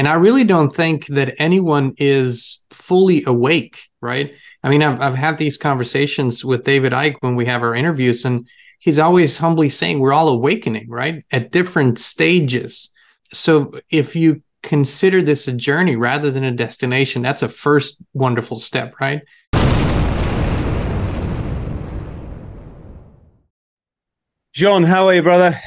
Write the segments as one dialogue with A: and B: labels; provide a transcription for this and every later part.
A: And I really don't think that anyone is fully awake, right? I mean, I've, I've had these conversations with David Ike when we have our interviews, and he's always humbly saying we're all awakening, right? At different stages. So if you consider this a journey rather than a destination, that's a first wonderful step, right? John, how are you, brother?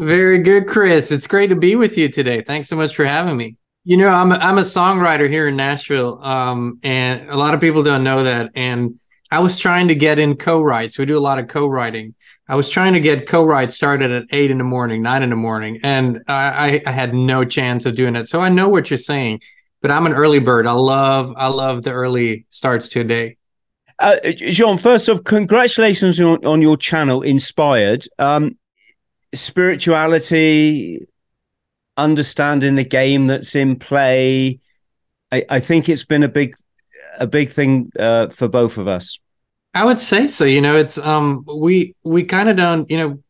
A: Very good, Chris. It's great to be with you today. Thanks so much for having me. You know, I'm a, I'm a songwriter here in Nashville, um, and a lot of people don't know that. And I was trying to get in co-writes. We do a lot of co-writing. I was trying to get co-writes started at eight in the morning, nine in the morning, and I, I had no chance of doing it. So I know what you're saying, but I'm an early bird. I love I love the early starts to a day.
B: Uh, Jean, first off, congratulations on, on your channel, Inspired. Um, spirituality, understanding the game that's in play. I, I think it's been a big, a big thing uh, for both of us.
A: I would say so. You know, it's um, we we kind of don't. You know,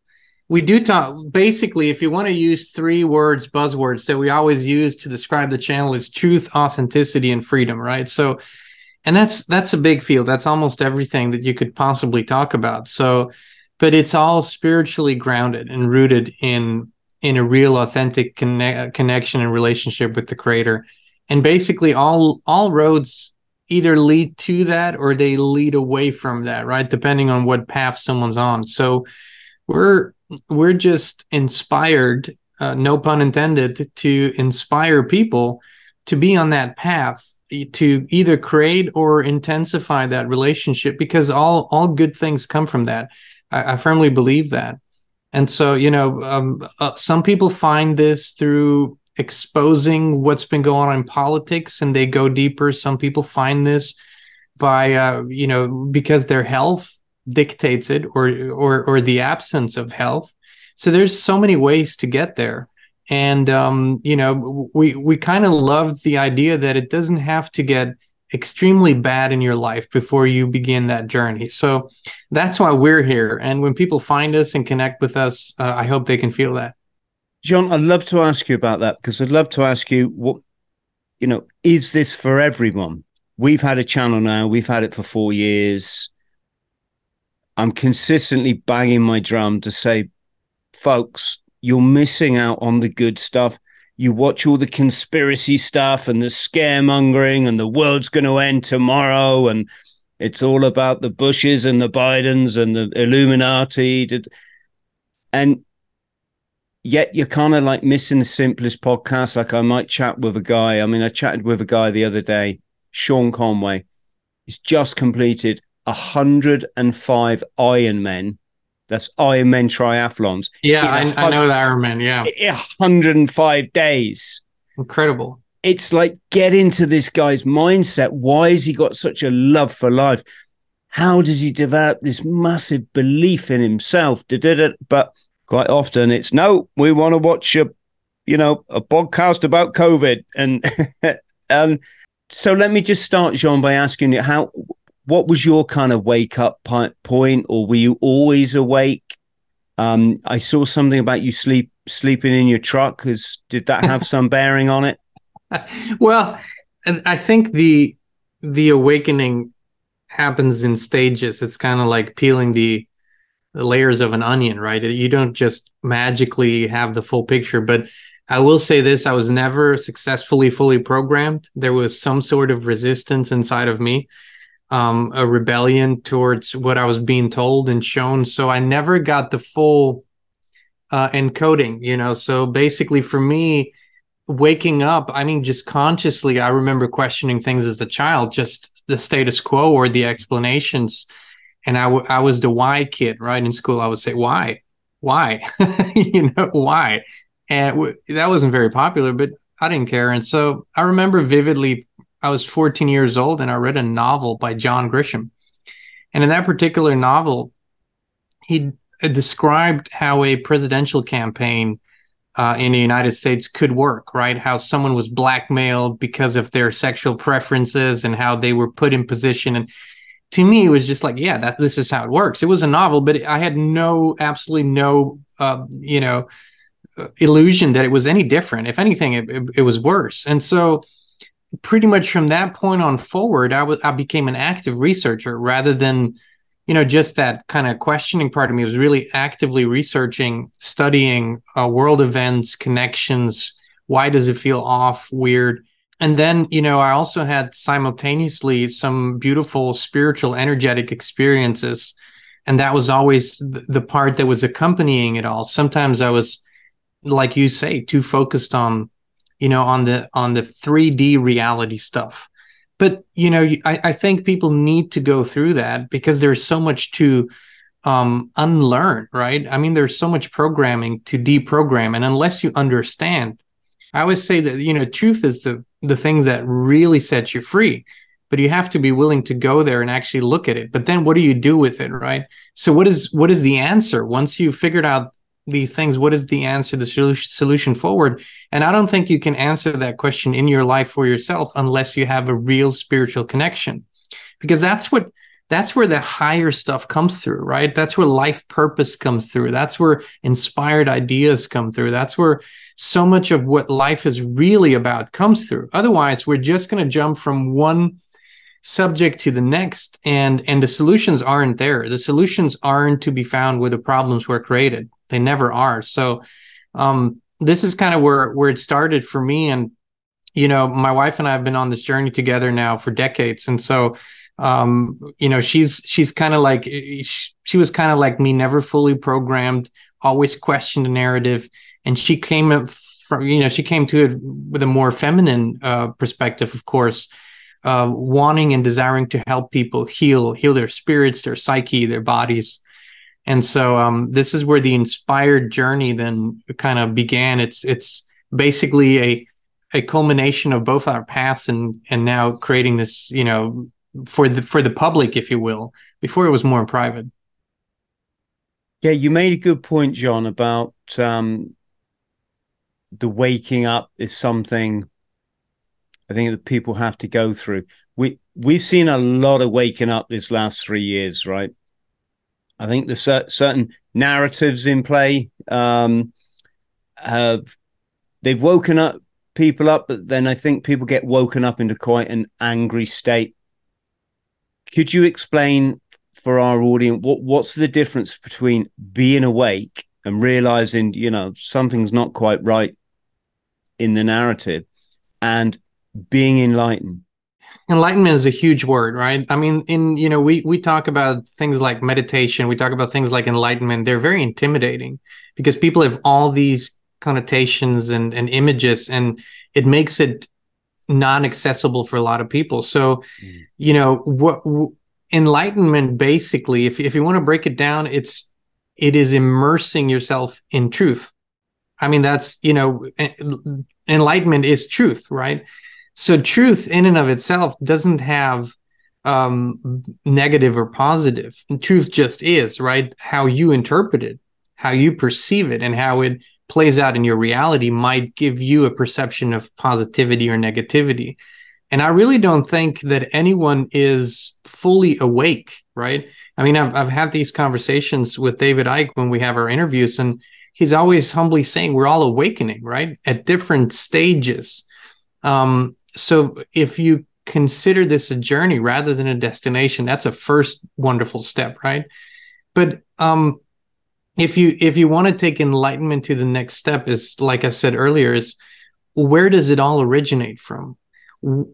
A: we do talk. Basically, if you want to use three words, buzzwords that we always use to describe the channel is truth, authenticity, and freedom. Right. So, and that's that's a big field. That's almost everything that you could possibly talk about. So, but it's all spiritually grounded and rooted in in a real authentic conne- connection and relationship with the creator and basically all all roads either lead to that or they lead away from that right depending on what path someone's on so we're we're just inspired uh, no pun intended to inspire people to be on that path to either create or intensify that relationship because all all good things come from that I, I firmly believe that. And so, you know, um, uh, some people find this through exposing what's been going on in politics and they go deeper. Some people find this by, uh, you know, because their health dictates it or, or, or the absence of health. So there's so many ways to get there. And, um, you know, we, we kind of love the idea that it doesn't have to get extremely bad in your life before you begin that journey. So that's why we're here. And when people find us and connect with us, uh, I hope they can feel that.
B: John, I'd love to ask you about that because I'd love to ask you what, you know, is this for everyone? We've had a channel now, we've had it for four years. I'm consistently banging my drum to say, folks, you're missing out on the good stuff you watch all the conspiracy stuff and the scaremongering and the world's going to end tomorrow and it's all about the bushes and the bidens and the illuminati and yet you're kind of like missing the simplest podcast like i might chat with a guy i mean i chatted with a guy the other day sean conway he's just completed 105 Iron Men. That's Ironman triathlons. Yeah, I, know the Ironman. Yeah, 105 days. Incredible. It's like get into this guy's mindset. Why has he got such a love for life? How does he develop this massive belief in himself? But quite often it's no, we want to watch a, you know, a podcast about COVID, and um, so let me just start, Jean, by asking you how what was your kind of wake up point, or were you always awake? Um, I saw something about you sleep sleeping in your truck. did that have some bearing on it?
A: Well, I think the the awakening happens in stages. It's kind of like peeling the, the layers of an onion, right? You don't just magically have the full picture. But I will say this: I was never successfully fully programmed. There was some sort of resistance inside of me um, a rebellion towards what I was being told and shown. So I never got the full uh, encoding, you know. So basically, for me, waking up, I mean, just consciously, I remember questioning things as a child, just the status quo or the explanations. And I, w- I was the why kid, right? In school, I would say, why? Why? you know, why? And w- that wasn't very popular, but I didn't care. And so I remember vividly I was 14 years old and I read a novel by John Grisham. And in that particular novel, he described how a presidential campaign uh, in the United States could work, right? How someone was blackmailed because of their sexual preferences and how they were put in position. And to me, it was just like, yeah, that this is how it works. It was a novel, but I had no, absolutely no, uh, you know, uh, illusion that it was any different. If anything, it, it, it was worse. And so pretty much from that point on forward, I was I became an active researcher rather than, you know, just that kind of questioning part of me was really actively researching, studying uh, world events, connections. Why does it feel off, weird? And then, you know, I also had simultaneously some beautiful spiritual, energetic experiences. And that was always th- the part that was accompanying it all. Sometimes I was, like you say, too focused on you know, on the on the 3D reality stuff. But you know, I, I think people need to go through that because there's so much to um, unlearn, right? I mean, there's so much programming to deprogram, and unless you understand, I always say that you know, truth is the the things that really set you free. But you have to be willing to go there and actually look at it. But then, what do you do with it, right? So, what is what is the answer once you've figured out these things what is the answer the solution forward and i don't think you can answer that question in your life for yourself unless you have a real spiritual connection because that's what that's where the higher stuff comes through right that's where life purpose comes through that's where inspired ideas come through that's where so much of what life is really about comes through otherwise we're just going to jump from one subject to the next and and the solutions aren't there the solutions aren't to be found where the problems were created they never are. So um, this is kind of where where it started for me, and you know, my wife and I have been on this journey together now for decades, and so um, you know, she's she's kind of like eh, eh, she was kind of like me, never fully programmed, always questioned the narrative, and she came from you know she came to it with a more feminine uh, perspective, of course. Uh, wanting and desiring to help people heal, heal their spirits, their psyche, their bodies, and so um, this is where the inspired journey then kind of began. It's it's basically a a culmination of both our paths and and now creating this you know for the for the public if you will before it was more private
B: yeah you made a good point john about um the waking up is something i think that people have to go through we we've seen a lot of waking up this last three years right I think there's cer- certain narratives in play. Um, they've woken up people up, but then I think people get woken up into quite an angry state. Could you explain for our audience what what's the difference between being awake and realizing you know something's not quite right in the narrative and being enlightened? enlightenment is
A: a huge word right i mean in you know we we talk about things like meditation we talk about things like enlightenment they're very intimidating because people have all these connotations and and images and it makes it non-accessible for a lot of people so mm. you know what w- enlightenment basically if if you want to break it down it's it is immersing yourself in truth i mean that's you know enlightenment is truth right so truth in and of itself doesn't have um, negative or positive. truth just is, right? How you interpret it, how you perceive it, and how it plays out in your reality might give you a perception of positivity or negativity. And I really don't think that anyone is fully awake, right? I mean, I've, I've had these conversations with David Ike when we have our interviews, and he's always humbly saying we're all awakening, right? At different stages. Um, so if you consider this a journey rather than a destination, that's a first wonderful step, right? But um, if you if you want to take enlightenment to the next step, is like I said earlier, is where does it all originate from?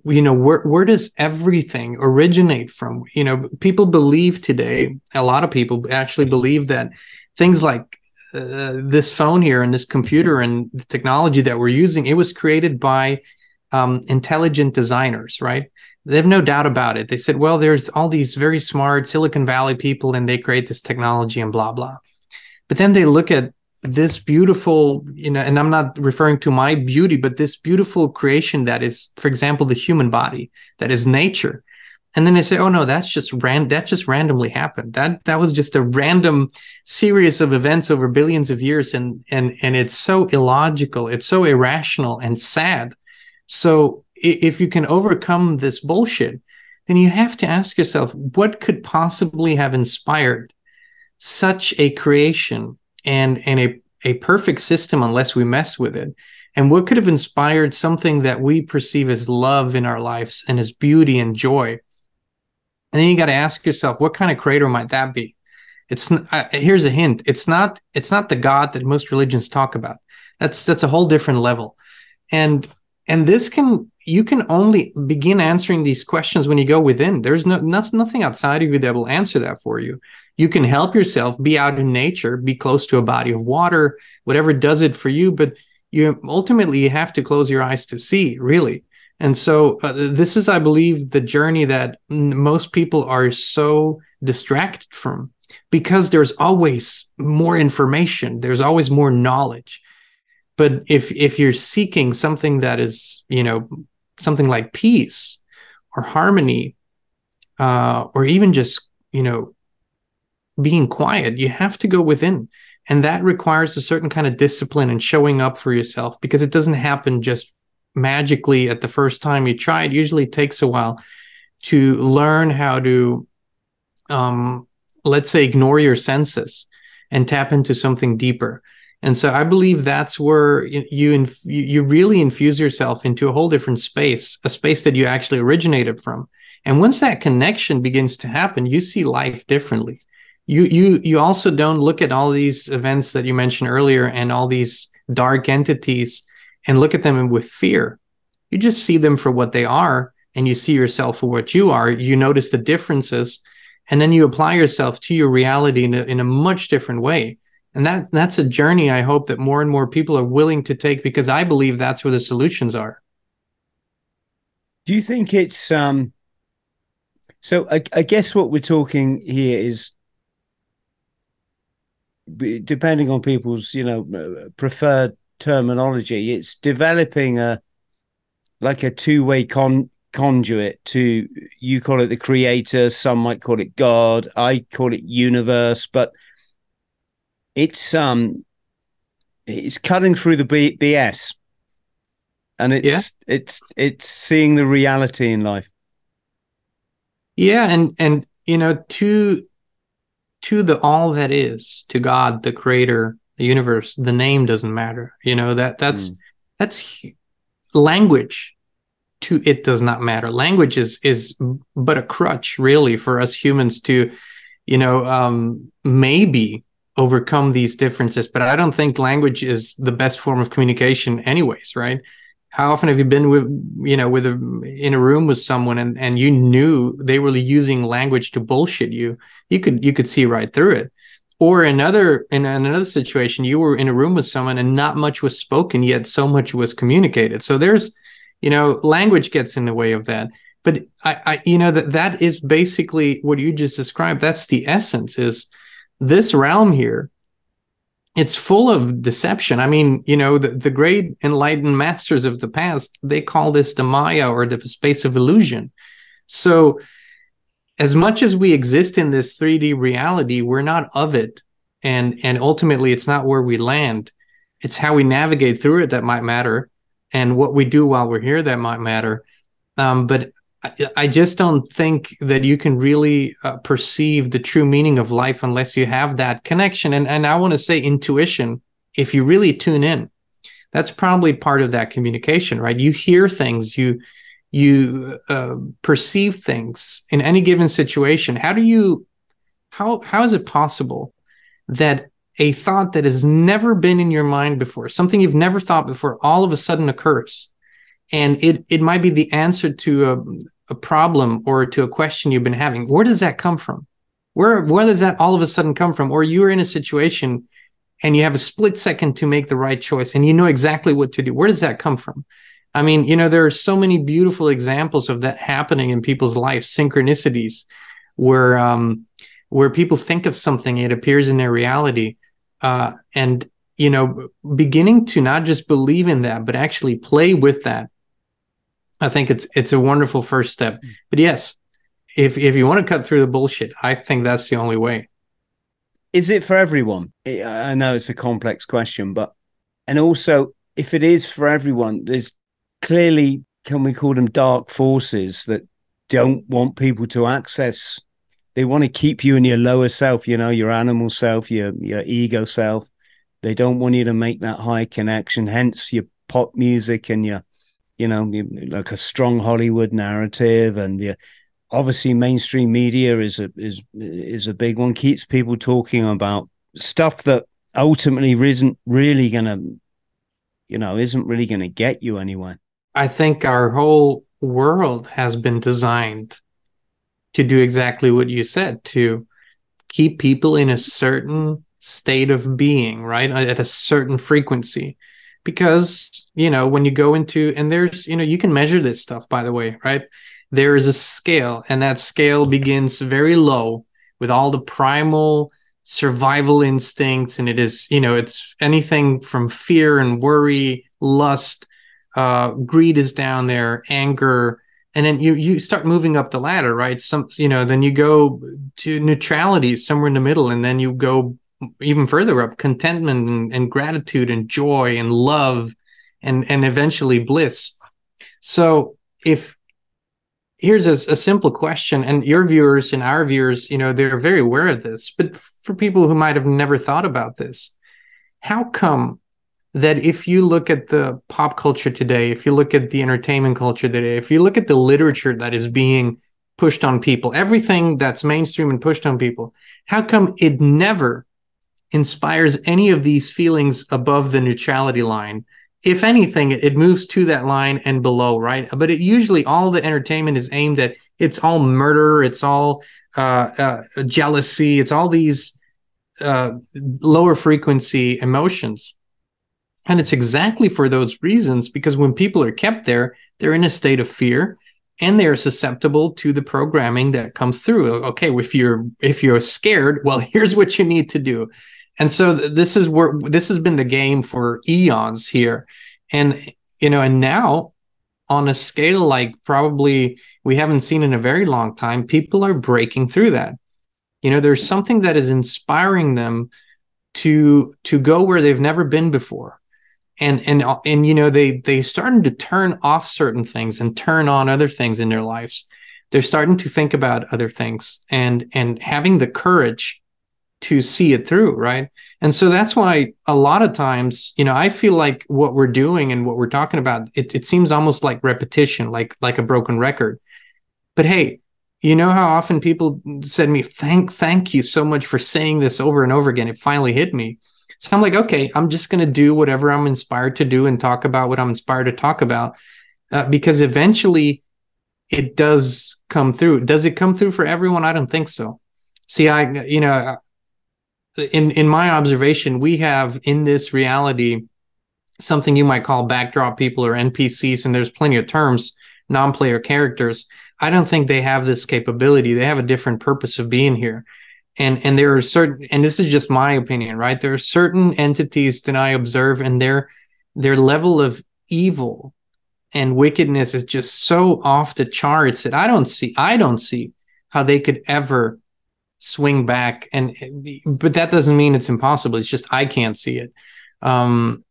A: you know where where does everything originate from you know people believe today a lot of people actually believe that things like uh, this phone here and this computer and the technology that we're using it was created by um, intelligent designers, right? They have no doubt about it. They said, well, there's all these very smart Silicon Valley people and they create this technology and blah, blah. But then they look at this beautiful, you know, and I'm not referring to my beauty, but this beautiful creation that is, for example, the human body, that is nature. And then they say, oh no, that's just ran that just randomly happened. That that was just a random series of events over billions of years. And and and it's so illogical, it's so irrational and sad so if you can overcome this bullshit, then you have to ask yourself what could possibly have inspired such a creation and and a, a perfect system unless we mess with it and what could have inspired something that we perceive as love in our lives and as beauty and joy and then you got to ask yourself what kind of creator might that be it's uh, here's a hint it's not it's not the god that most religions talk about that's that's a whole different level and and this can you can only begin answering these questions when you go within there's no nothing outside of you that will answer that for you you can help yourself be out in nature be close to a body of water whatever does it for you but you ultimately you have to close your eyes to see really and so uh, this is i believe the journey that most people are so distracted from because there's always more information there's always more knowledge but if if you're seeking something that is you know something like peace or harmony uh, or even just you know being quiet you have to go within and that requires a certain kind of discipline and showing up for yourself because it doesn't happen just magically at the first time you try it usually takes a while to learn how to um, let's say ignore your senses and tap into something deeper and so I believe that's where you inf- you really infuse yourself into a whole different space, a space that you actually originated from. And once that connection begins to happen, you see life differently. You you you also don't look at all these events that you mentioned earlier and all these dark entities and look at them with fear. You just see them for what they are and you see yourself for what you are. You notice the differences and then you apply yourself to your reality in a, in a much different way and that, that's a journey I hope that more and more people are willing to take because I believe
B: that's where the solutions are. Do you think it's um so I, I guess what we're talking here is depending on people's you know preferred terminology it's developing a like a two-way con conduit to you call it the creator some might call it god i call it universe but it's um it's cutting through the B- BS, and it's yeah. it's it's seeing the reality in life.
A: Yeah, and and you know to to the all that is to God, the Creator, the universe. The name doesn't matter. You know that that's mm. that's language. To it does not matter. Language is is but a crutch, really, for us humans to, you know, um, maybe overcome these differences but i don't think language is the best form of communication anyways right how often have you been with you know with a in a room with someone and and you knew they were using language to bullshit you you could you could see right through it or another in another situation you were in a room with someone and not much was spoken yet so much was communicated so there's you know language gets in the way of that but i, I you know that that is basically what you just described that's the essence is this realm here, it's full of deception. I mean, you know, the, the great enlightened masters of the past, they call this the Maya or the space of illusion. So, as much as we exist in this 3D reality, we're not of it. And, and ultimately, it's not where we land, it's how we navigate through it that might matter, and what we do while we're here that might matter. Um, but I, just don't think that you can really uh, perceive the true meaning of life unless you have that connection. And, and I want to say intuition, if you really tune in, that's probably part of that communication, right? You hear things, you you uh, perceive things in any given situation. How do you how how is it possible that a thought that has never been in your mind before, something you've never thought before, all of a sudden occurs. And it, it might be the answer to um, a problem or to a question you've been having, where does that come from? Where where does that all of a sudden come from? Or you're in a situation and you have a split second to make the right choice and you know exactly what to do. Where does that come from? I mean, you know, there are so many beautiful examples of that happening in people's lives, synchronicities, where um, where people think of something, it appears in their reality, uh, and you know, beginning to not just believe in that, but actually play with that I think it's it's a wonderful first step. Hmm. But yes,
B: if if you want to cut through the bullshit, I think that's the only way. Is it for everyone? I know it's a complex question, but and also if it is for everyone, there's clearly can we call them dark forces that don't want people to access they want to keep you in your lower self, you know, your animal self, your your ego self. They don't want you to make that high connection. Hence your pop music and your you know, like a strong Hollywood narrative, and the obviously mainstream media is a is is a big one. Keeps people talking about stuff that ultimately isn't really going to, you know, isn't really going to get you anywhere.
A: I think our whole world has been designed to do exactly what you said to keep people in a certain state of being, right? At a certain frequency because you know when you go into and there's you know you can measure this stuff by the way right there is a scale and that scale begins very low with all the primal survival instincts and it is you know it's anything from fear and worry lust uh, greed is down there anger and then you you start moving up the ladder right some you know then you go to neutrality somewhere in the middle and then you go even further up contentment and, and gratitude and joy and love and and eventually bliss so if here's a, a, simple question and your viewers and our viewers you know they're very aware of this but for people who might have never thought about this how come that if you look at the pop culture today if you look at the entertainment culture today if you look at the literature that is being pushed on people everything that's mainstream and pushed on people how come it never inspires any of these feelings above the neutrality line. If anything, it moves to that line and below, right? But it usually all the entertainment is aimed at. It's all murder. It's all uh, uh, jealousy. It's all these uh, lower frequency emotions, and it's exactly for those reasons because when people are kept there, they're in a state of fear and they're susceptible to the programming that comes through okay if you're if you're scared well here's what you need to do and so th- this is where this has been the game for eons here. And you know, and now on a scale like probably we haven't seen in a very long time, people are breaking through that. You know, there's something that is inspiring them to to go where they've never been before. And and uh, and you know, they they starting to turn off certain things and turn on other things in their lives. They're starting to think about other things and and having the courage to see it through, right? And so that's why a lot of times, you know, I feel like what we're doing and what we're talking about, it, it seems almost like repetition, like like a broken record. But hey, you know how often people said me, thank, thank you so much for saying this over and over again. It finally hit me. So I'm like, okay, I'm just going to do whatever I'm inspired to do and talk about what I'm inspired to talk about. Uh, because eventually it does come through. Does it come through for everyone? I don't think so. See, I, you know, in in my observation, we have in this reality something you might call backdrop people or NPCs, and there's plenty of terms, non-player characters. I don't think they have this capability. They have a different purpose of being here. And and there are certain and this is just my opinion, right? There are certain entities that I observe and their their level of evil and wickedness is just so off the charts that I don't see I don't see how they could ever swing back and but that doesn't mean it's impossible it's just i can't see it um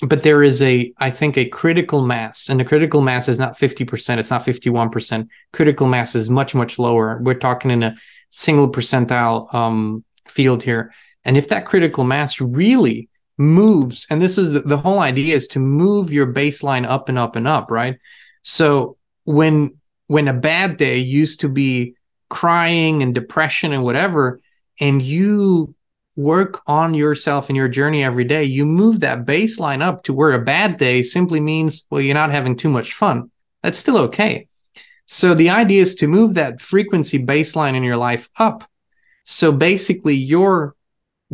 A: but there is a i think a critical mass and the critical mass is not 50% it's not 51% critical mass is much much lower we're talking in a single percentile um field here and if that critical mass really moves and this is the, the whole idea is to move your baseline up and up and up right so when when a bad day used to be crying and depression and whatever, and you work on yourself and your journey every day, you move that baseline up to where a bad day simply means, well, you're not having too much fun. That's still okay. So the idea is to move that frequency baseline in your life up. So basically, your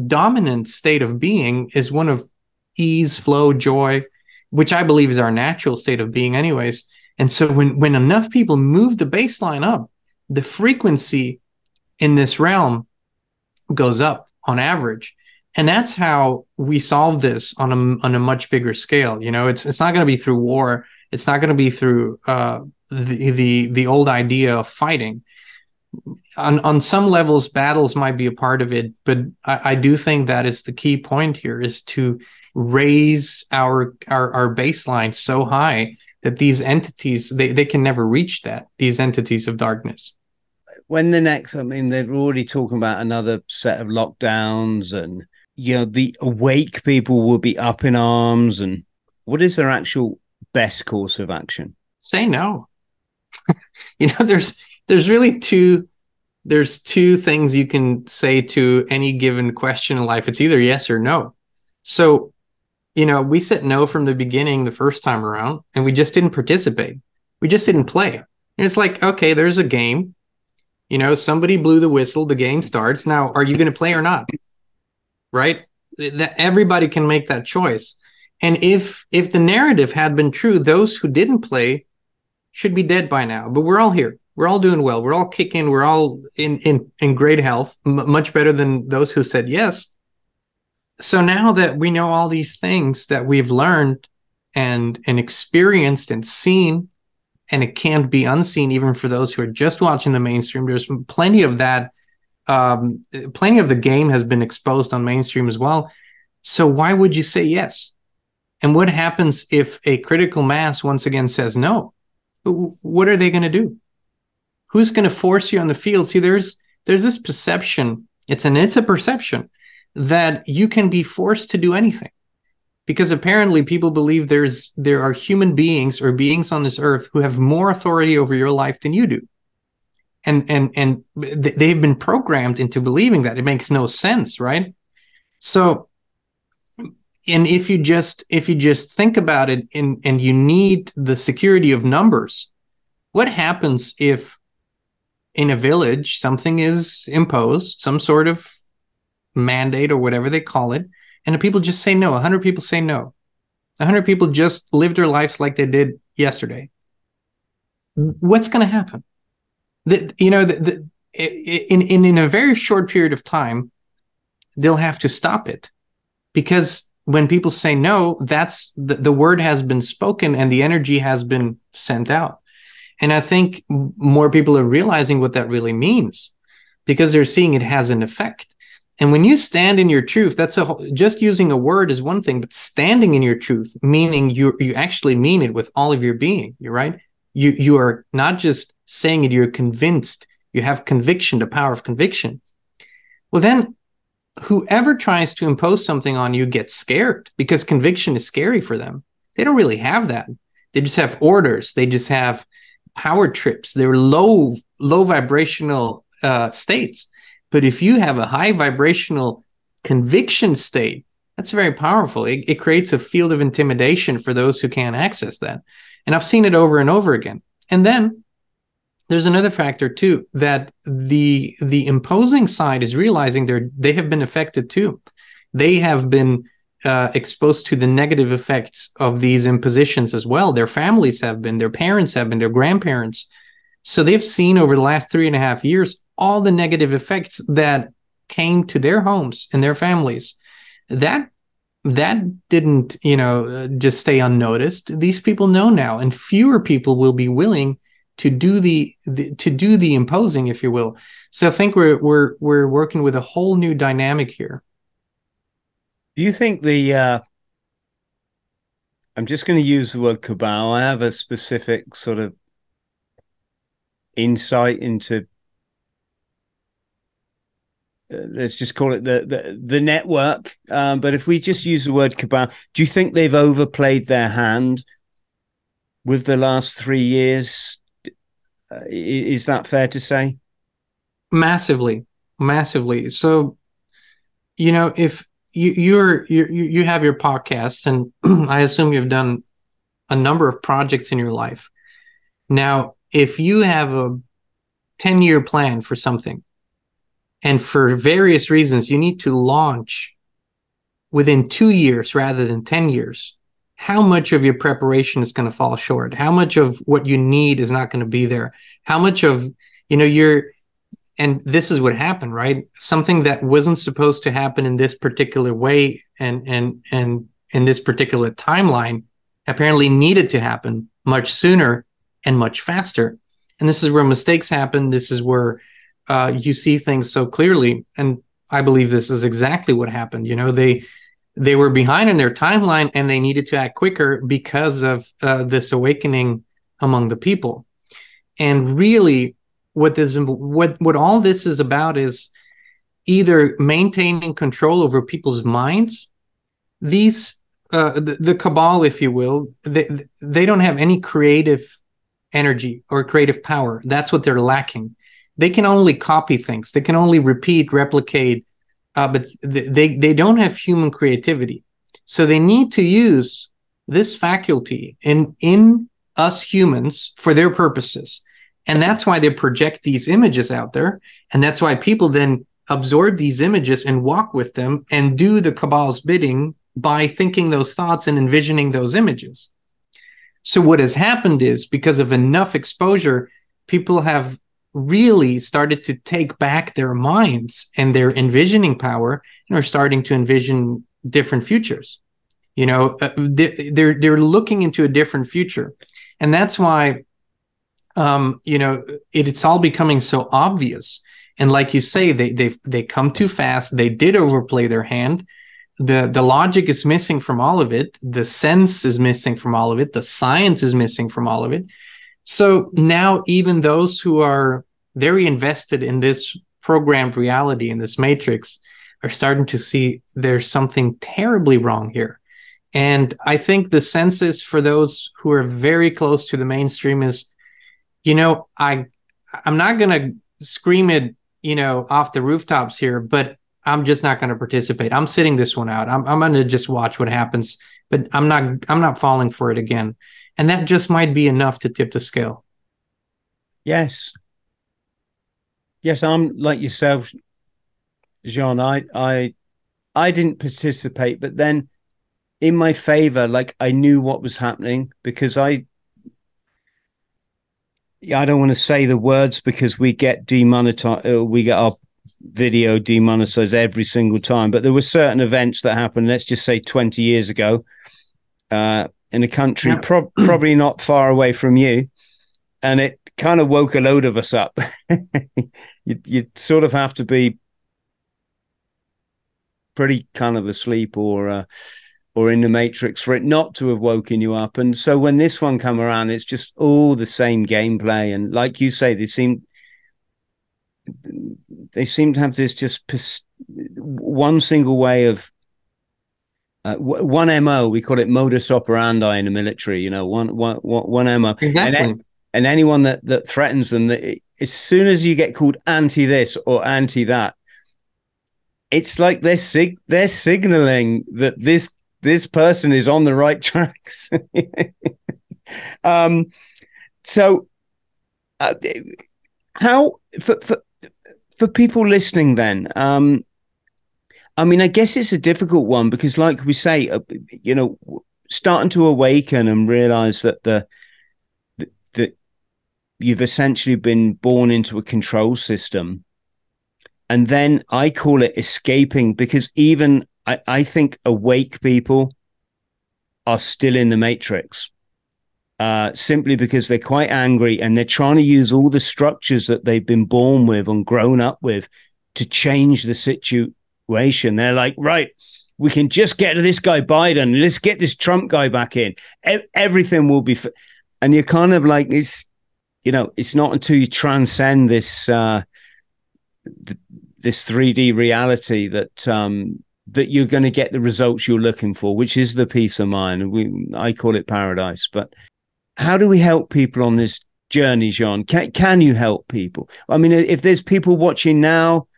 A: dominant state of being is one of ease, flow, joy, which I believe is our natural state of being, anyways. And so when when enough people move the baseline up, the frequency in this realm goes up on average and that's how we solve this on a on a much bigger scale you know it's it's not going to be through war it's not going to be through uh, the the the old idea of fighting on on some levels battles might be a part of it but I, I, do think that is the key point here is to raise our our, our baseline so high that these entities they, they can never reach that these entities of darkness
B: when the next i mean they're already talking about another set of lockdowns and you know the awake people will be up in arms and what is their actual best course of action
A: say no
B: you know
A: there's there's really two there's two things you can say to any given question in life it's either yes or no so you know, we said no from the beginning the first time around and we just didn't participate. We just didn't play. And it's like, okay, there's a game. You know, somebody blew the whistle, the game starts. Now, are you going to play or not? Right? That everybody can make that choice. And if if the narrative had been true, those who didn't play should be dead by now. But we're all here. We're all doing well. We're all kicking. We're all in in in great health, m- much better than those who said yes so now that we know all these things that we've learned and and experienced and seen and it can be unseen even for those who are just watching the mainstream there's plenty of that um, plenty of the game has been exposed on mainstream as well so why would you say yes and what happens if a critical mass once again says no what are they going to do who's going to force you on the field see there's there's this perception it's an it's a perception that you can be forced to do anything because apparently people believe there's there are human beings or beings on this earth who have more authority over your life than you do and and and they've been programmed into believing that it makes no sense right so and if you just if you just think about it and and you need the security of numbers what happens if in a village something is imposed some sort of mandate or whatever they call it. And the people just say no. 100 people say no. 100 people just live their lives like they did yesterday. What's going to happen? The, you know, the, the, in, in, in a very short period of time, they'll have to stop it because when people say no, that's the, the word has been spoken and the energy has been sent out. And I think more people are realizing what that really means because they're seeing it has an effect. And when you stand in your truth, that's a whole, just using a word is one thing, but standing in your truth, meaning you you actually mean it with all of your being. You're right. You you are not just saying it; you're convinced. You have conviction, the power of conviction. Well, then, whoever tries to impose something on you gets scared because conviction is scary for them. They don't really have that. They just have orders. They just have power trips. They're low low vibrational uh, states but if you have a high vibrational conviction state, that's very powerful. It, it creates a field of intimidation for those who can't access that. And I've seen it over and over again. And then there's another factor too that the the imposing side is realizing they they have been affected too. They have been uh, exposed to the negative effects of these impositions as well. Their families have been, their parents have been, their grandparents. So they've seen over the last three and a half years all the negative effects that came to their homes and their families that that didn't you know uh, just stay unnoticed these people know now and fewer people will be willing to do the, the, to do the imposing if you will so i think we're we're we're working with a whole new dynamic here
B: do you think the uh i'm just going to use the word cabal i have a specific sort of insight into let's just call it the the, the network. Um, but if we just use the word cabal, do you think they've overplayed their hand with the last three years? Uh, is that fair to say? Massively, massively. So, you know, if
A: you you're, you you have your podcast, and I assume you've done a number of projects in your life. Now, if you have a ten year plan for something and for various reasons, you need to launch within two years rather than 10 years. How much of your preparation is going to fall short? How much of what you need is not going to be there? How much of, you know, you're, and this is what happened, right? Something that wasn't supposed to happen in this particular way and, and, and in this particular timeline apparently needed to happen much sooner and much faster. And this is where mistakes happen. This is where uh, you see things so clearly. And I believe this is exactly what happened. You know, they they were behind in their timeline and they needed to act quicker because of uh, this awakening among the people. And really, what this what what all this is about is either maintaining control over people's minds. These uh, the, the cabal, if you will, they they don't have any creative energy or creative power. That's what they're lacking. They can only copy things. They can only repeat, replicate, uh, but th- they they don't have human creativity. So they need to use this faculty in in us humans for their purposes, and that's why they project these images out there, and that's why people then absorb these images and walk with them and do the cabal's bidding by thinking those thoughts and envisioning those images. So what has happened is because of enough exposure, people have really started to take back their minds and their envisioning power and are starting to envision different futures you know uh, they, are they're looking into a different future and that's why um, you know it, it's all becoming so obvious and like you say they they they come too fast they did overplay their hand the the logic is missing from all of it the sense is missing from all of it the science is missing from all of it so now even those who are very invested in this programmed reality in this matrix are starting to see there's something terribly wrong here. And I think the census for those who are very close to the mainstream is, you know, I I'm not gonna scream it, you know, off the rooftops here, but I'm just not gonna participate. I'm sitting this one out. I'm I'm gonna just watch what happens, but I'm not I'm not falling for it again.
B: And that just might be enough to tip the scale. Yes, yes, I'm like yourself, Jean. I I I didn't participate, but then in my favor, like I knew what was happening because I I don't want to say the words because we get demonetized. Uh, we get our video demonetized every single time. But there were certain events that happened. Let's just say twenty years ago, uh, in a country yeah. pro- probably not far away from you, and it kind of woke a load of us up. you you sort of have to be pretty kind of asleep or uh, or in the matrix for it not to have woken you up. And so when this one come around, it's just all the same gameplay. And like you say, they seem they seem to have this just pers- one single way of uh, one mo. We call it modus operandi in the military. You know, one one one, one mo. Exactly. And, and anyone that that threatens them that as soon as you get called anti this or anti that it's like they're sig- they're signaling that this this person is on the right tracks um so uh, how for, for for people listening then um i mean i guess it's a difficult one because like we say uh, you know starting to awaken and realize that the you've essentially been born into a control system. And then I call it escaping because even I, I think awake people are still in the matrix uh, simply because they're quite angry and they're trying to use all the structures that they've been born with and grown up with to change the situation. They're like, right, we can just get to this guy Biden. Let's get this Trump guy back in. E- everything will be. F-. And you're kind of like, it's you know, it's not until you transcend this uh, th- this 3D reality that um, that you're going to get the results you're looking for, which is the peace of mind. We I call it paradise. But how do we help people on this journey, John? Can can you help people? I mean, if there's people watching now,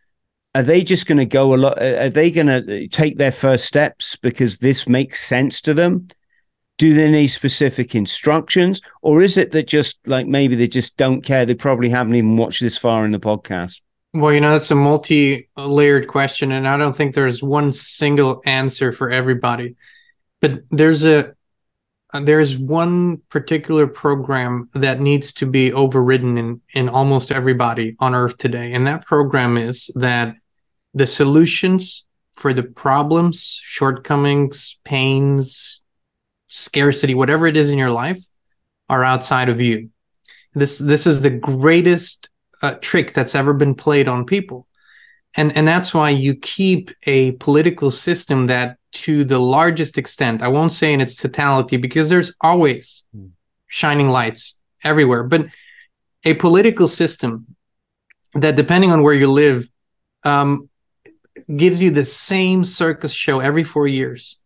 B: are they just going to go a lot? Are they going to uh, take their first steps because this makes sense to them? do they need specific instructions or is it that just like maybe they just don't care they probably haven't even watched this far in the podcast
A: well you know that's a multi-layered question and i don't think there's one single answer for everybody but there's a there's one particular program that needs to be overridden in in almost everybody on earth today and that program is that the solutions for the problems shortcomings pains scarcity, whatever it is in your life, are outside of you. This this is the greatest uh, trick that's ever been played on people, and and that's why you keep a political system that, to the largest extent, I won't say in its totality, because there's always hmm. shining lights everywhere, but a political system that, depending on where you live, um, gives you the same circus show every four years,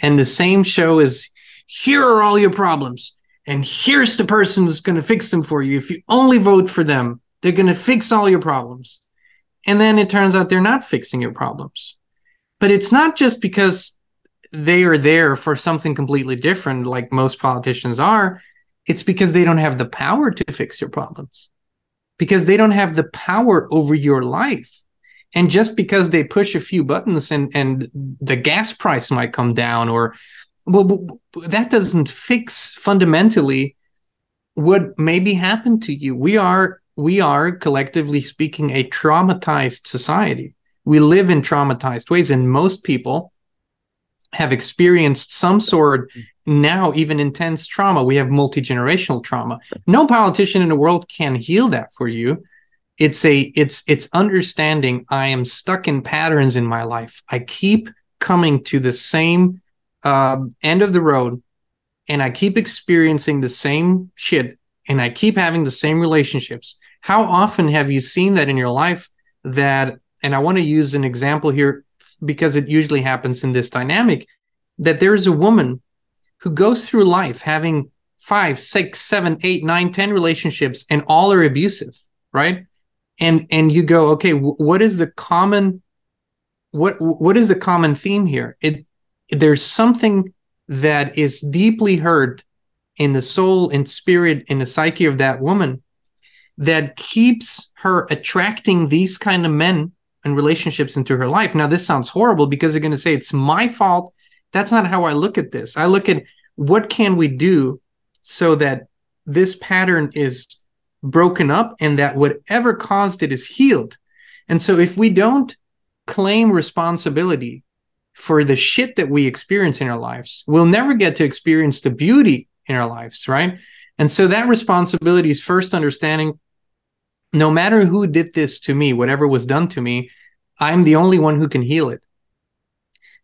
A: and the same show is here are all your problems. And here's the person who's going to fix them for you. If you only vote for them, they're going to fix all your problems. And then it turns out they're not fixing your problems. But it's not just because they are there for something completely different, like most politicians are. It's because they don't have the power to fix your problems, because they don't have the power over your life. And just because they push a few buttons and, and the gas price might come down or but, but that doesn't fix fundamentally what maybe happened to you. We are we are collectively speaking a traumatized society. We live in traumatized ways, and most people have experienced some sort now even intense trauma we have multi-generational trauma no politician in the world can heal that for you it's a it's it's understanding i am stuck in patterns in my life i keep coming to the same um, end of the road and I keep experiencing the same shit and I keep having the same relationships, how often have you seen that in your life? That, and I want to use an example here because it usually happens in this dynamic that there is a woman who goes through life having five, six, seven, eight, nine, ten relationships, and all are abusive, right? And and you go, okay, w- what is the common, what what is the common theme here? It there's something that is deeply hurt in the soul and spirit in the psyche of that woman that keeps her attracting these kind of men and relationships into her life. Now, this sounds horrible because they're going to say it's my fault. That's not how I look at this. I look at what can we do so that this pattern is broken up and that whatever caused it is healed. And so if we don't claim responsibility for the shit that we experience in our lives. We'll never get to experience the beauty in our lives, right? And so that responsibility is first understanding no matter who did this to me, whatever was done to me, I'm the only one who can heal it.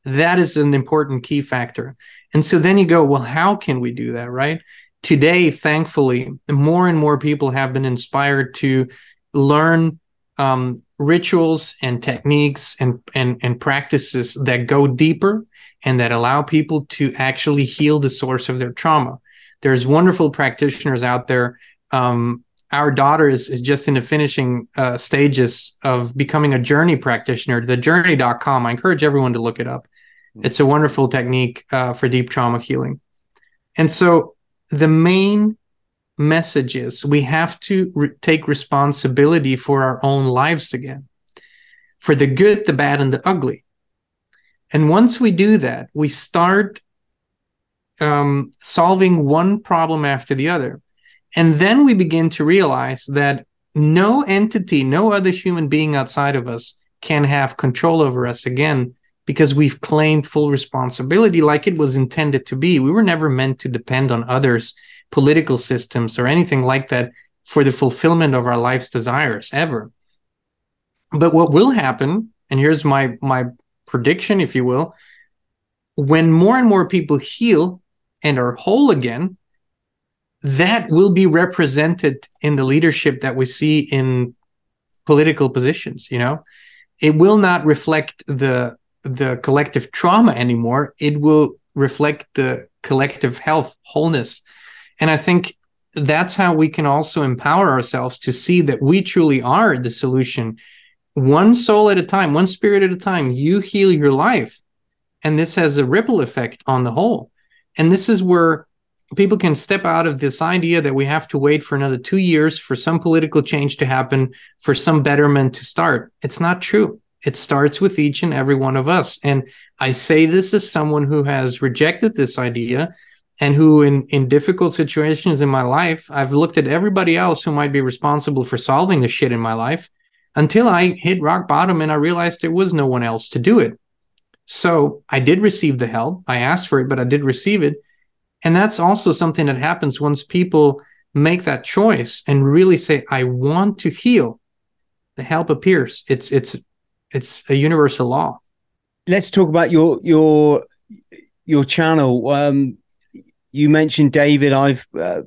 A: That is an important key factor. And so then you go, well, how can we do that, right? Today, thankfully, more and more people have been inspired to learn um, rituals and techniques and, and, and practices that go deeper and that allow people to actually heal the source of their trauma. There's wonderful practitioners out there. Um, our daughter is, is just in the finishing uh, stages of becoming a journey practitioner, thejourney.com. I encourage everyone to look it up. It's a wonderful technique uh, for deep trauma healing. And so the main messages. We have to re- take responsibility for our own lives again, for the good, the bad, and the ugly. And once we do that, we start um, solving one problem after the other. And then we begin to realize that no entity, no other human being outside of us can have control over us again because we've claimed full responsibility like it was intended to be. We were never meant to depend on others political systems or anything like that for the fulfillment of our life's desires ever. But what will happen, and here's my my prediction, if you will, when more and more people heal and are whole again, that will be represented in the leadership that we see in political positions, you know? It will not reflect the the collective trauma anymore. It will reflect the collective health, wholeness, and I think that's how we can also empower ourselves to see that we truly are the solution one soul at a time, one spirit at a time. You heal your life. And this has a ripple effect on the whole. And this is where people can step out of this idea that we have to wait for another two years for some political change to happen, for some betterment to start. It's not true. It starts with each and every one of us. And I say this as someone who has rejected this idea and who in, in difficult situations in my life i've looked at everybody else who might be responsible for solving the shit in my life until i hit rock bottom and i realized there was no one else to do it so i did receive the help i asked for it but i did receive it and that's also something that happens once people make that choice and really say i want to heal the help appears it's it's it's a universal law
B: let's talk about your your your channel um you mentioned David. I've uh,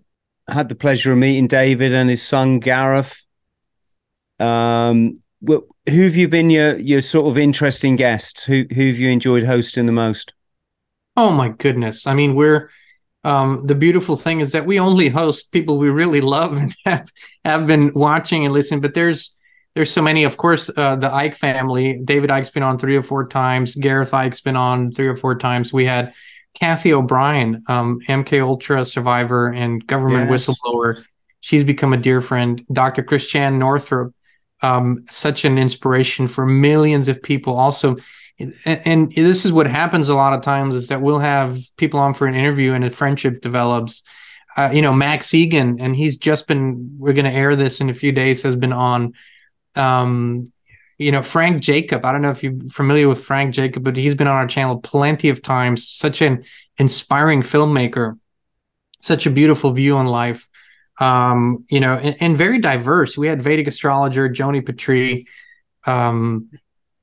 B: had the pleasure of meeting David and his son Gareth. Um, who've you been your your sort of interesting guests? Who who've you enjoyed hosting the most?
A: Oh my goodness! I mean, we're um, the beautiful thing is that we only host people we really love and have have been watching and listening. But there's there's so many. Of course, uh, the Ike family. David Ike's been on three or four times. Gareth Ike's been on three or four times. We had Kathy O'Brien, um, MK Ultra survivor and government yes. whistleblower. She's become a dear friend. Dr. Christian Northrup, um, such an inspiration for millions of people. Also, and, and, this is what happens a lot of times is that we'll have people on for an interview and a friendship develops. Uh, you know, Max Egan, and he's just been. We're going to air this in a few days. Has been on. Um, you know frank jacob i don't know if you're familiar with frank jacob but he's been on our channel plenty of times such an inspiring filmmaker such a beautiful view on life um, you know and, and, very diverse we had vedic astrologer joni petrie um,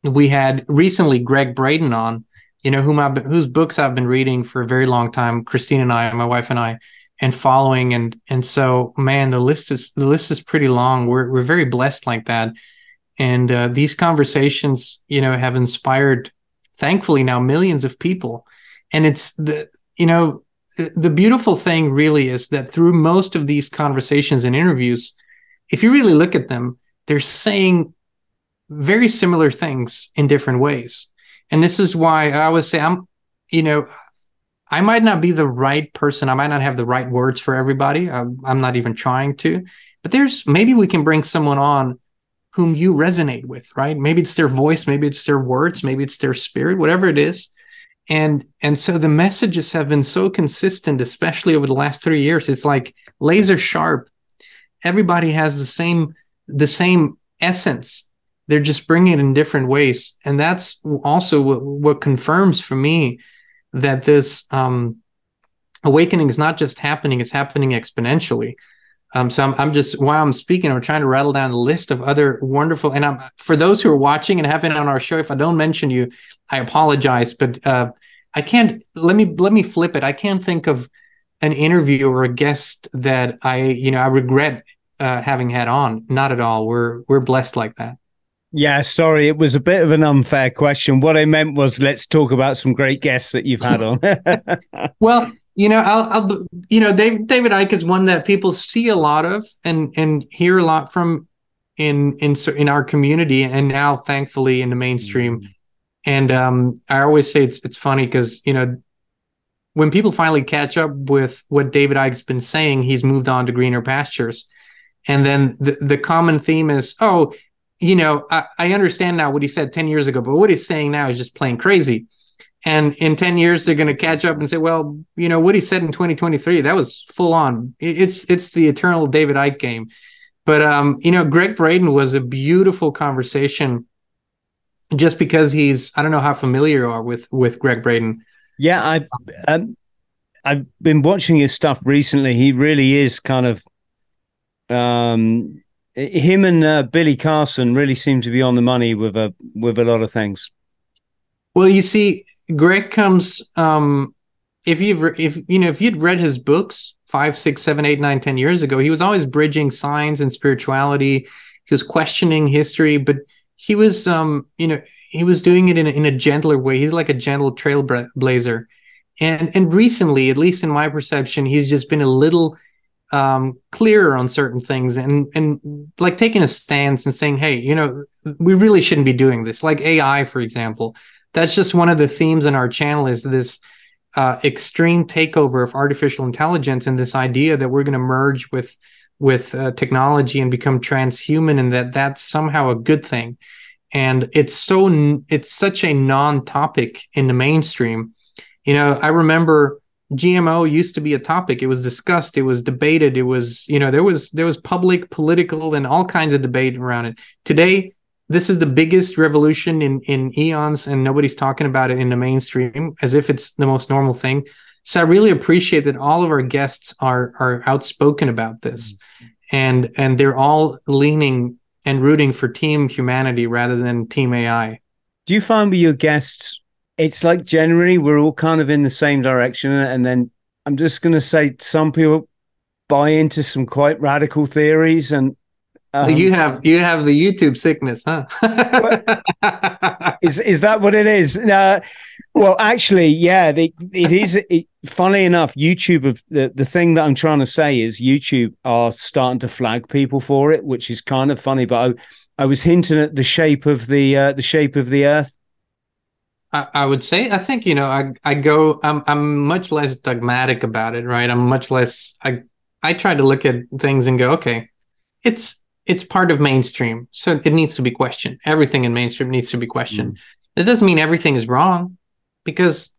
A: we had recently greg braden on you know whom I've, whose books i've been reading for a very long time christine and i my wife and i and following and and so man the list is the list is pretty long we're, we're very blessed like that and uh, these conversations, you know, have inspired, thankfully, now millions of people. And it's the, you know, the beautiful thing really is that through most of these conversations and interviews, if you really look at them, they're saying very similar things in different ways. And this is why I always say, I'm, you know, I might not be the right person. I might not have the right words for everybody. I'm, I'm not even trying to, but there's maybe we can bring someone on whom you resonate with, right? Maybe it's their voice, maybe it's their words, maybe it's their spirit, whatever it is. And and so the messages have been so consistent, especially over the last three years. It's like laser sharp. Everybody has the same the same essence. They're just bringing it in different ways, and that's also what, what confirms for me that this um, awakening is not just happening; it's happening exponentially. Um, so I'm, I'm just while I'm speaking, I'm trying to rattle down a list of other wonderful. And I'm for those who are watching and have been on our show. If I don't mention you, I apologize, but uh, I can't. Let me let me flip it. I can't think of an interview or a guest that I you know I regret uh, having had on. Not at all. We're we're blessed like that.
B: Yeah, sorry, it was a bit of an unfair question. What I meant was let's talk about some great guests that you've had on.
A: well, you know, I'll, I'll you know, Dave, David Ike is one that people see a lot of and and hear a lot from in in in our community, and now thankfully in the mainstream. Mm-hmm. And um, I always say it's it's funny because you know when people finally catch up with what David ike has been saying, he's moved on to greener pastures, and then the the common theme is oh. You know, I, I understand now what he said 10 years ago, but what he's saying now is just plain crazy and in 10 years they're going to catch up and say well you know what he said in 2023 that was full on it's it's the eternal david ike game but um you know greg braden was a beautiful conversation just because he's i don't know how familiar you are with with greg
B: braden yeah i um, i've been watching his stuff recently he really is kind of um him and uh, billy carson really seem to be on the money with a with a lot of things well, you see, Greg
A: comes um, if you've if you know if you'd read his books five, six, seven, eight, nine, ten years ago, he was always bridging science and spirituality. He was questioning history, but he was um, you know he was doing it in a, in a gentler way. He's like a gentle trailblazer, and and recently, at least in my perception, he's just been a little um, clearer on certain things and and like taking a stance and saying, hey, you know, we really shouldn't be doing this. Like AI, for example, that's just one of the themes in our channel is this uh, extreme takeover of artificial intelligence and this idea that we're going to merge with with uh, technology and become transhuman and that that's somehow a good thing and it's so it's such a non-topic in the mainstream you know i remember gmo used to be a topic it was discussed it was debated it was you know there was there was public political and all kinds of debate around it today this is the biggest revolution in in eons and nobody's talking about it in the mainstream as if it's the most normal thing so i really appreciate that all of our guests are are outspoken about this mm-hmm. and and they're all leaning and rooting for team
B: humanity rather than team ai do you find with your guests it's like generally we're all kind of in the same direction and then i'm just going to say some people buy into some quite radical theories and um, you have
A: you have the YouTube sickness, huh?
B: is is that what it is? Uh, well, actually, yeah, the, it is. It, enough, YouTube. the the thing that I'm trying to say is YouTube are starting to flag people for it, which is kind of funny. But I, I was hinting at the shape of the uh, the shape of the Earth.
A: I, I would say I think you know I I go I'm I'm much less dogmatic about it, right? I'm much less I I try to look at things and go, okay, it's it's part of mainstream. So it needs to be questioned. Everything in mainstream needs to be questioned. Mm. doesn't mean everything is wrong because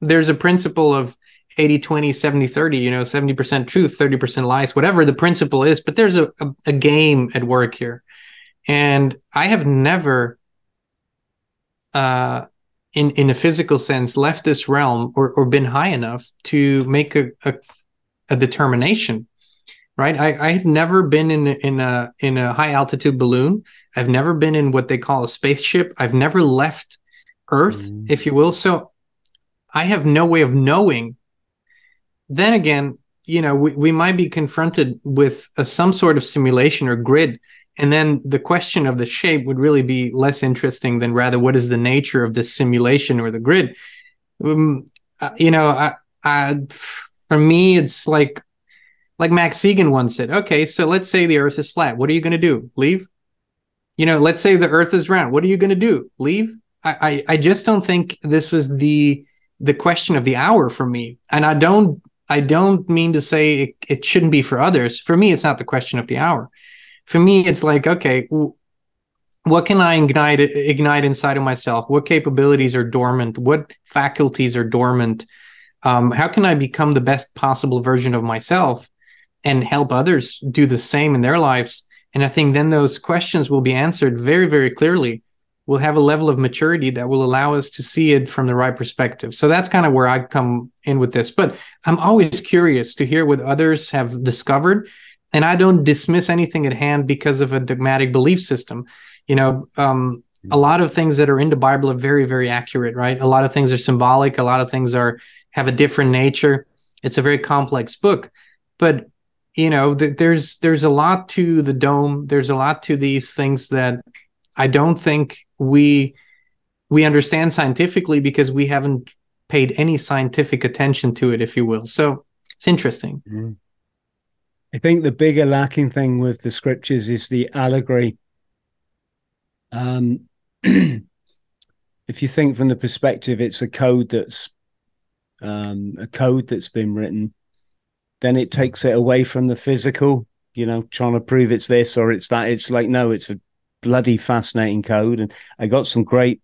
A: there's a principle of 80 20 70 30 you know 70% truth 30% lies whatever the principle is but there's a, a, a game at work here and i have never uh, in in a physical sense left this realm or, or been high enough to make a, a, a determination right? I, I had never been in in a in a high altitude balloon. I've never been in what they call a spaceship. I've never left Earth, mm. if you will. So I have no way of knowing. Then again, you know, we, we might be confronted with a, some sort of simulation or grid. And then the question of the shape would really be less interesting than rather what is the nature of this simulation or the grid. Um, uh, you know, I, I, for me, it's like like Max Segan once said, okay, so let's say the earth is flat. What are you going to do? Leave? You know, let's say the earth is round. What are you going to do? Leave? I, I, I just don't think this is the the question of the hour for me. And I don't I don't mean to say it, it shouldn't be for others. For me, it's not the question of the hour. For me, it's like, okay, what can I ignite ignite inside of myself? What capabilities are dormant? What faculties are dormant? Um, how can I become the best possible version of myself? and help others do the same in their lives. And I think then those questions will be answered very, very clearly. We'll have a level of maturity that will allow us to see it from the right perspective. So that's kind of where I come in with this. But I'm always curious to hear what others have discovered. And I don't dismiss anything at hand because of a dogmatic belief system. You know, um, a lot of things that are in the Bible are very, very accurate, right? A lot of things are symbolic. A lot of things are have a different nature. It's a very complex book, but you know, th- there's there's a lot to the dome. There's a lot to these things that I don't think we we understand scientifically because we haven't paid any scientific attention to it, if you will. So it's interesting.
B: mm I think the bigger lacking thing with the scriptures is the allegory. Um, if you think from the perspective, it's a code that's um, a code that's been written, then it takes it away from the physical, you know, trying to prove it's this or it's that. It's like, no, it's a bloody fascinating code. And I got some great,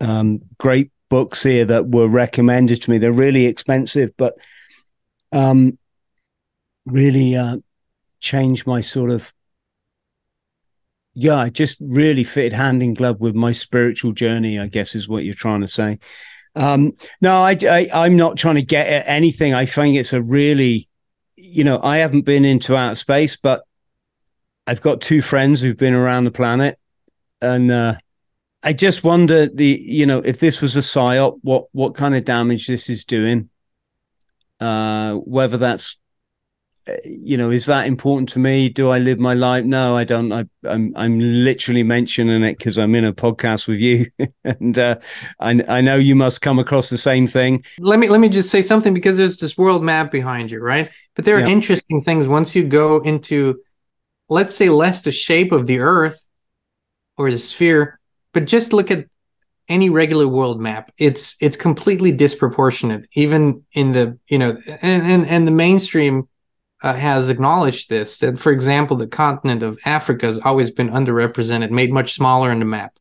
B: um, great books here that were recommended to me. They're really expensive, but um, really uh, changed my sort of yeah, I just really fitted hand in glove with my spiritual journey, I guess is what you're trying to say. Um, no, I, I, am not trying to get at anything. I think it's a really, you know, I haven't been into outer space, but I've got two friends who've been around the planet, and uh, I just wonder the, you know, if this was a psyop, what what kind of damage this is doing, uh, whether that's you know is that important to me do i live my life no i don't I, am I'm, I'm literally mentioning it because i'm in a podcast with you and uh, I, I know you must come across the same thing
A: let me let me just say something because there's this world map behind you right but there are yeah. interesting things once you go into let's say less the shape of the earth or the sphere but just look at any regular world map it's it's completely disproportionate even in the you know and and, and the mainstream uh, has acknowledged this that, for example, the continent of Africa has always been underrepresented, made much smaller on the map.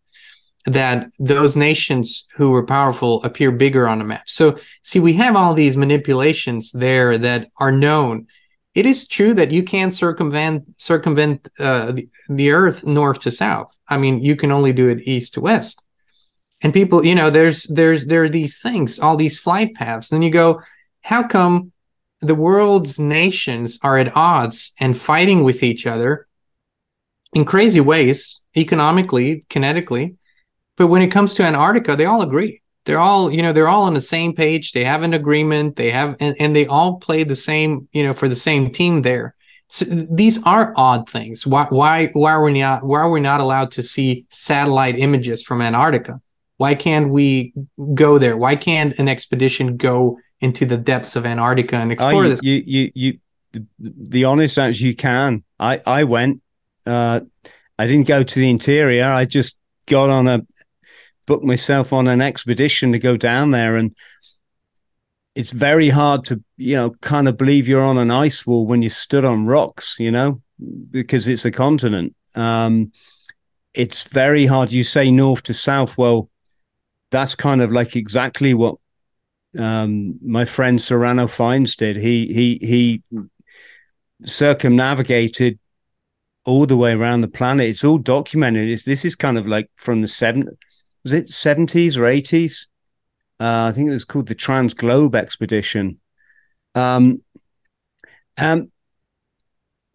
A: That those nations who were powerful appear bigger on the map. So, see, we have all these manipulations there that are known. It is true that you can circumvent circumvent uh, the, the Earth north to south. I mean, you can only do it east to west. And people, you know, there's there's there are these things, all these flight paths. And you go, how come the world's nations are at odds and fighting with each other in crazy ways, economically, kinetically. But when it comes to Antarctica, they all agree. They're all, you know, they're all on the same page. They have an agreement. They have, and, and they all play the same, you know, for the same team there. So these are odd things. Why, why, why are we not, why are we not allowed to see satellite images from Antarctica? Why can't we go there? Why
B: can't an expedition go into the depths of Antarctica and explore this. You, you, you, the, the honest answer, you can. I, I went. Uh, I didn't go to the interior. I just got on a booked myself on an expedition to go down there, and it's very hard to you know kind of believe you're on an ice wall when you stood on rocks, you know, because it's a continent. Um, it's very hard. You say north to south. Well, that's kind of like exactly what um, my friend Serrano did. he he he circumnavigated all the way around the planet. It's all documented. It's, this is kind of like from the seven was it seventies or eighties? Uh, I think it was called the Trans Globe Expedition. Um, um,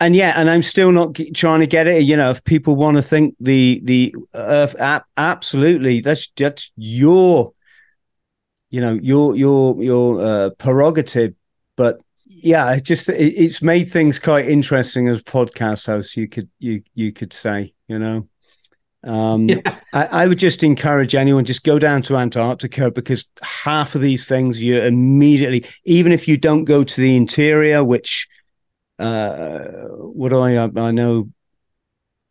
B: and yeah, and I'm still not g- trying to get it. You know, if people want to think the the Earth, ab- absolutely, that's that's your you know your your your uh, prerogative, but yeah, it just it, it's made things quite interesting as podcast hosts. You could you you could say you know. Um, yeah. I, I, would just encourage anyone just go down to Antarctica because half of these things you immediately, even if you don't go to the interior, which uh, what do I I know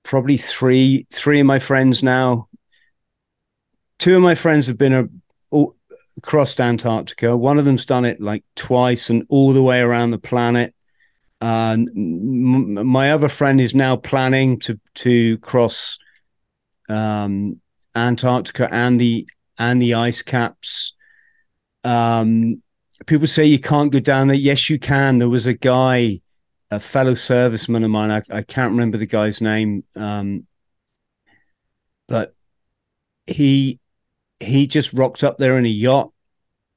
B: probably three three of my friends now. Two of my friends have been a, crossed Antarctica. One of them's done it like twice and all the way around the planet. Uh, m- my other friend is now planning to to cross um, Antarctica and the and the ice caps. Um, people say you can't go down there. Yes, you can. There was a guy, a fellow serviceman of mine. I, I can't remember the guy's name, um, but he he just rocked up there in a yacht.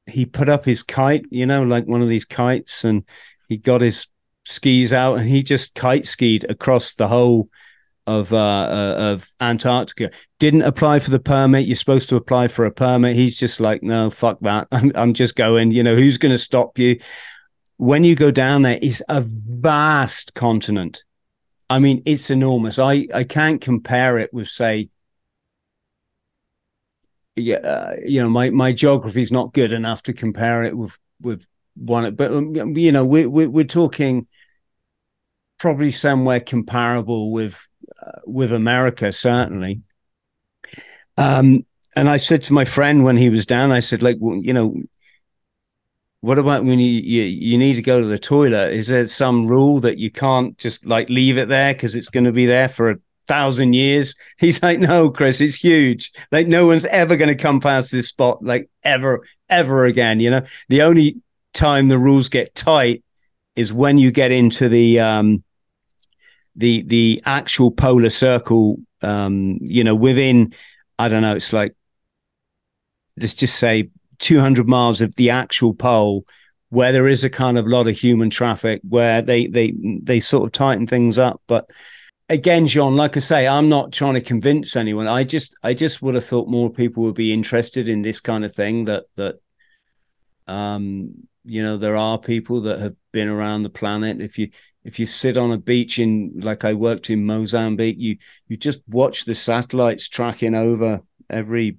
B: He put up his kite, you know, like one of these kites, and he got his skis out and he just kite skied across the whole of uh, uh, of Antarctica. Didn't apply for the permit. You're supposed to apply for a permit. He's just like, no, fuck that. I'm I'm just going. You know, who's going to stop you? When you go down there, it's a vast continent. I mean, it's enormous. I I can't compare it with say yeah, uh, you know, my my geography is not good enough to compare it with with one. But um, you know, we, we we're talking probably somewhere comparable with uh, with America, certainly. Um, and I said to my friend when he was down, I said, like, well, you know, what about when you, you, you need to go to the toilet? Is there some rule that you can't just like leave it there because it's going to be there for a thousand years. He's like, no, Chris, it's huge. Like no one's ever going to come past this spot, like ever, ever again. You know, the only time the rules get tight is when you get into the um, the the actual polar circle. Um, you know, within I don't know, it's like let's just say 200 miles of the actual pole where there is a kind of lot of human traffic where they they they sort of tighten things up but again, John, like I say, I'm not trying to convince anyone. I just I just would have thought more people would be interested in this kind of thing that that um you know there are people that have been around the planet if you if you sit on a beach in like I worked in Mozambique you you just watch the satellites tracking over every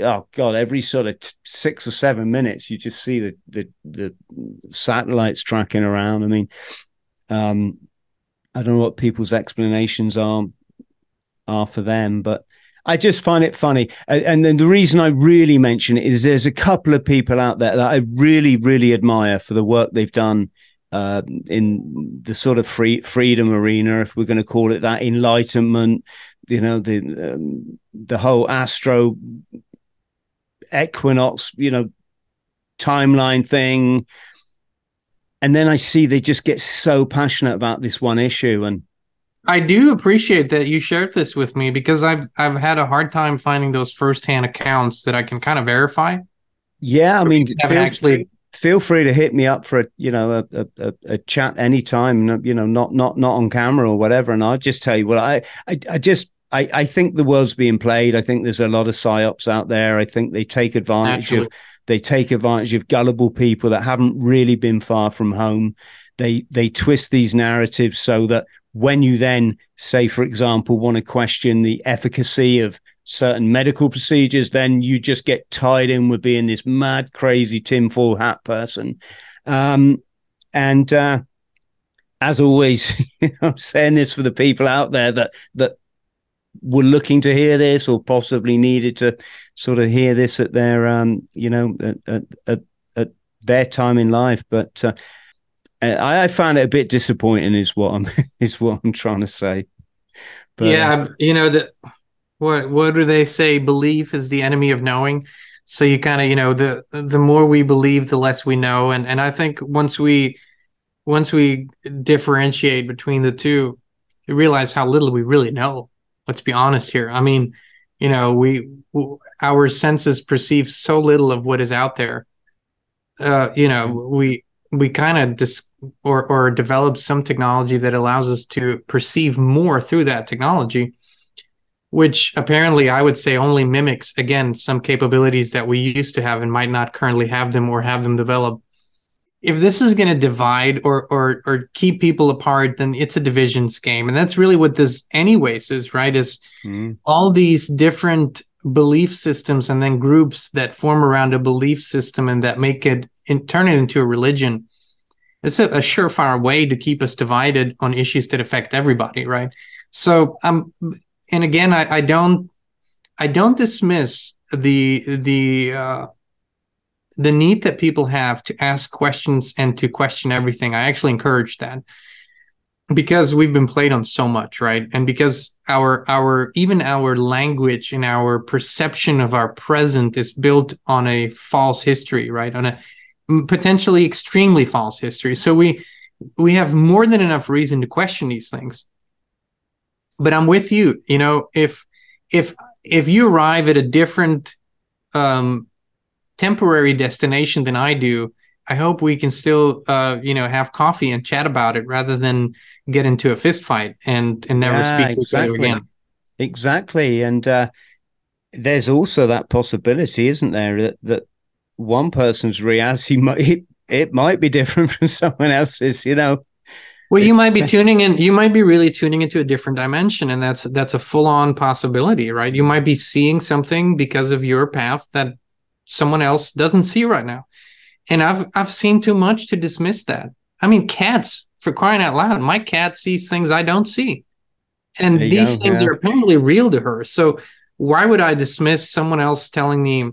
B: oh god every sort of t- 6 or 7 minutes you just see the the the satellites tracking around i mean um I don't know what people's explanations are are for them, but I just find it funny. And then the reason I really mention it is there's a couple of people out there that I really, really admire for the work they've done uh, in the sort of free, freedom arena, if we're going to call it that, enlightenment. You know, the um, the whole astro equinox, you know, timeline thing and then I see they just get so passionate about this one issue and
A: I do appreciate that you shared this with me because I've I've had a hard time finding those firsthand accounts that I can kind of verify.
B: Yeah, I mean, feel, actually feel free to hit me up for a you know a, a, a chat anytime. You know, not not not on camera or whatever, and I'll just tell you what I I, I just I, I, think the world's being played. I think there's a lot of psyops out there. I think they take advantage Naturally. of they take advantage of gullible people that haven't really been far from home. They they twist these narratives so that when you then say, for example, want to question the efficacy of certain medical procedures, then you just get tied in with being this mad, crazy tinfoil hat person. Um, and uh, as always, you know, I'm saying this for the people out there that that were looking to hear this or possibly needed to sort of hear this at their um you know at at, at their time in life but uh, I, I found it a bit disappointing is what i'm is what i'm trying to say but yeah
A: uh, you know that what what do they say belief is the enemy of knowing so you kind of you know the the more we believe the less we know and and i think once we once we differentiate between the two you realize how little we really know Let's be honest here. I mean, you know, we our senses perceive so little of what is out there. Uh, you know, mm-hmm. we we kind of dis- or or develop some technology that allows us to perceive more through that technology, which apparently I would say only mimics again some capabilities that we used to have and might not currently have them or have them develop if this is going to divide or or or keep people apart, then it's a divisions game, and that's really what this anyways is, right? Is mm. all these different belief systems and then groups that form around a belief system and that make it and turn it into a religion. It's a, a surefire way to keep us divided on issues that affect everybody, right? So, um, and again, I, I don't, I don't dismiss the the uh, the need that people have to ask questions and to question everything, I actually encourage that because we've been played on so much, right? And because our our even our language and our perception of our present is built on a false history, right? On a potentially extremely false history. So we we have more than enough reason to question these things. But I'm with you, you know, if if if you arrive at a different um temporary destination than I do, I hope we can still, uh, you know, have coffee and chat about it rather than get into a fist fight and and never yeah, speak exactly. to each other again.
B: Exactly, and uh, there's also that possibility, isn't there, that, that one person's reality might it, it might be different from someone else's, you know. Well, you might be
A: tuning in. You might be really tuning into a different dimension, and that's that's a full on possibility, right? You might be seeing something because of your path that someone else doesn't see right now. And I've I've seen too much to dismiss that. I mean, cats for crying out loud, my cat sees things I don't see. And these go, things yeah. are apparently real to her. So why would I dismiss someone else telling me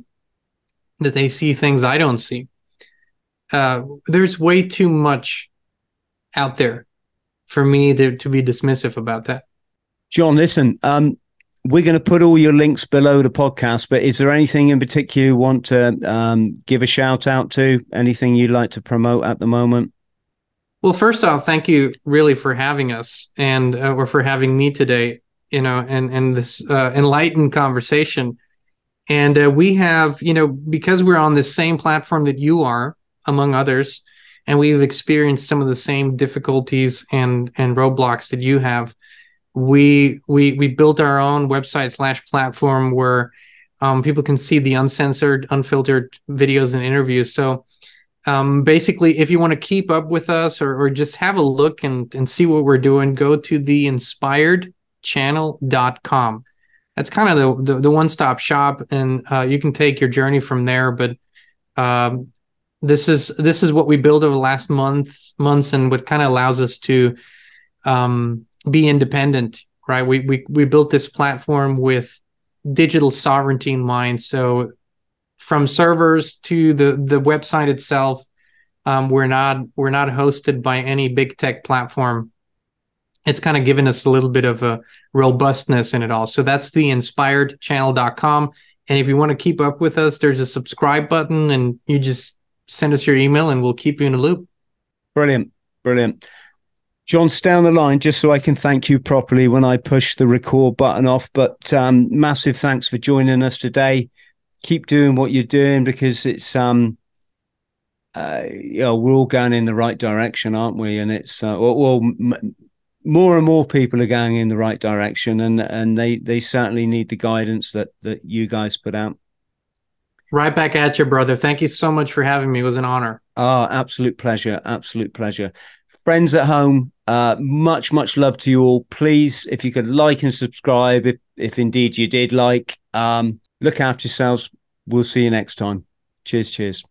A: that they see things I don't see? Uh, there's way too much out there for me to, to be dismissive about that.
B: John, listen, um, we're going to put all your links below the podcast, but is there anything in particular you want to um, give a shout out to? Anything you'd like to promote at the moment?
A: Well, first off, thank you really for having us and uh, or for having me today, you know, and, and this uh, enlightened conversation. And uh, we have, you know, because we're on the same platform that you are, among others, and we've experienced some of the same difficulties and, and roadblocks that you have we we we built our own website slash platform where um, people can see the uncensored, unfiltered videos and interviews. So um, basically, if you want to keep up with us or, or just have a look and, and see what we're doing, go to the inspiredchannel.com. That's kind of the, the, the one stop shop, and uh, you can take your journey from there. But um, this is this is what we built over the last month months, and what kind of allows us to um, be independent, right? We we we built this platform with digital sovereignty in mind. So from servers to the the website itself, um, we're not we're not hosted by any big tech platform. It's kind of given us a little bit of a robustness in it all. So that's the inspiredchannel.com. And if you want to keep up with us, there's a subscribe button and you just send us your email and we'll keep you in a loop. Brilliant.
B: Brilliant. John, stay on the line just so I can thank you properly when I push the record button off. But um, massive thanks for joining us today. Keep doing what you're doing because it's um, uh, you know, we're all going in the right direction, aren't we? And it's uh, well, well m- more and more people are going in the right direction, and and they they certainly need the guidance that that you guys put out. Right
A: back at you, brother. Thank you so much for having me. It was an honor.
B: Ah, oh, absolute pleasure. Absolute pleasure friends at home, uh, much, much love to you all. Please, if you could like and subscribe, if, if indeed you did like, um, look after yourselves. We'll see you next time. Cheers, cheers.